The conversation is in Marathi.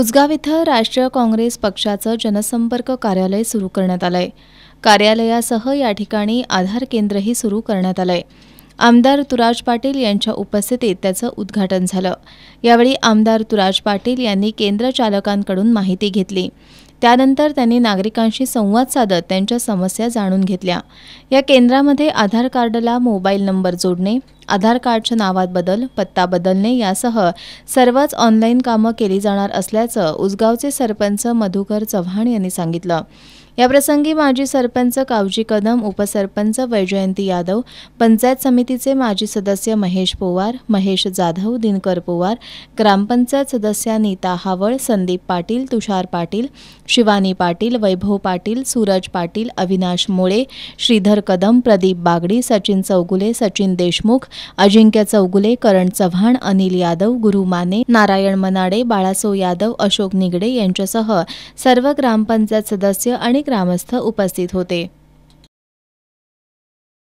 उसगाव इथं राष्ट्रीय काँग्रेस पक्षाचं जनसंपर्क कार्यालय सुरू करण्यात आलंय कार्यालयासह या ठिकाणी आधार केंद्रही सुरू करण्यात आलं आमदार तुराज पाटील यांच्या उपस्थितीत त्याचं उद्घाटन झालं यावेळी आमदार तुराज पाटील यांनी केंद्र चालकांकडून माहिती घेतली त्यानंतर त्यांनी नागरिकांशी संवाद साधत त्यांच्या समस्या जाणून घेतल्या या केंद्रामध्ये आधार कार्डला मोबाईल नंबर जोडणे आधार कार्डच्या नावात बदल पत्ता बदलणे यासह सर्वच ऑनलाईन कामं केली जाणार असल्याचं उसगावचे सरपंच मधुकर चव्हाण यांनी सांगितलं याप्रसंगी माजी सरपंच कावजी कदम उपसरपंच वैजयंती यादव पंचायत समितीचे माजी सदस्य महेश पोवार महेश जाधव दिनकर पोवार ग्रामपंचायत सदस्या नीता हावळ संदीप पाटील तुषार पाटील शिवानी पाटील वैभव पाटील सूरज पाटील अविनाश मोळे श्रीधर कदम प्रदीप बागडी सचिन चौगुले सचिन देशमुख अजिंक्य चौगुले करण चव्हाण अनिल यादव गुरु माने नारायण मनाडे बाळासो यादव अशोक निगडे यांच्यासह सर्व ग्रामपंचायत सदस्य आणि ग्रामस्थ उपस्थित होते